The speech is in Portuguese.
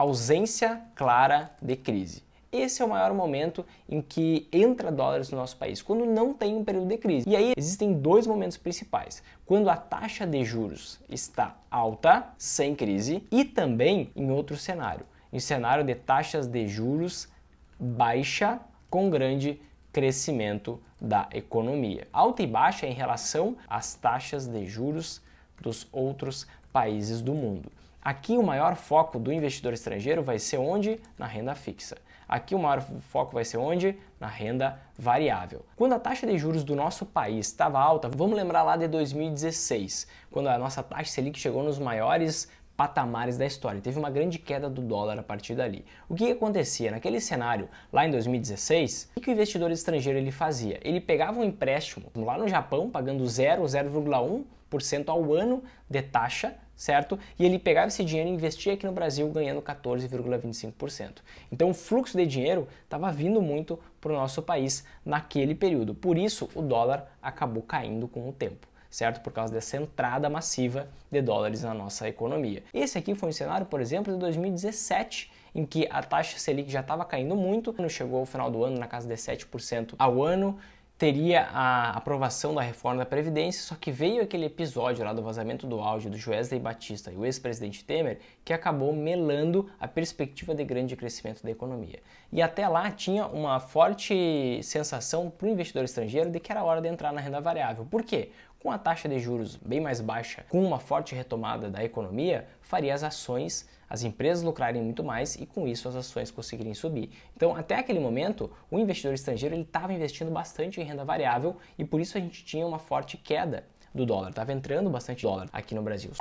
ausência clara de crise. Esse é o maior momento em que entra dólares no nosso país, quando não tem um período de crise. E aí existem dois momentos principais: quando a taxa de juros está alta, sem crise, e também em outro cenário, em cenário de taxas de juros baixa com grande crescimento da economia. Alta e baixa em relação às taxas de juros dos outros países do mundo. Aqui o maior foco do investidor estrangeiro vai ser onde? Na renda fixa. Aqui o maior foco vai ser onde? Na renda variável. Quando a taxa de juros do nosso país estava alta, vamos lembrar lá de 2016, quando a nossa taxa Selic chegou nos maiores patamares da história. Teve uma grande queda do dólar a partir dali. O que acontecia naquele cenário, lá em 2016, o que o investidor estrangeiro ele fazia? Ele pegava um empréstimo lá no Japão, pagando 0,01% 0,1% ao ano de taxa certo? E ele pegava esse dinheiro e investia aqui no Brasil, ganhando 14,25%. Então o fluxo de dinheiro estava vindo muito para o nosso país naquele período. Por isso, o dólar acabou caindo com o tempo certo? Por causa dessa entrada massiva de dólares na nossa economia. Esse aqui foi um cenário, por exemplo, de 2017 em que a taxa Selic já estava caindo muito, quando chegou ao final do ano na casa de 7% ao ano, teria a aprovação da reforma da Previdência, só que veio aquele episódio lá do vazamento do áudio do Joesley Batista e o ex-presidente Temer, que acabou melando a perspectiva de grande crescimento da economia. E até lá tinha uma forte sensação para o investidor estrangeiro de que era hora de entrar na renda variável. Por quê? Com a taxa de juros bem mais baixa, com uma forte retomada da economia, faria as ações, as empresas lucrarem muito mais e com isso as ações conseguirem subir. Então, até aquele momento, o investidor estrangeiro ele estava investindo bastante em renda variável e por isso a gente tinha uma forte queda do dólar. Estava entrando bastante dólar aqui no Brasil.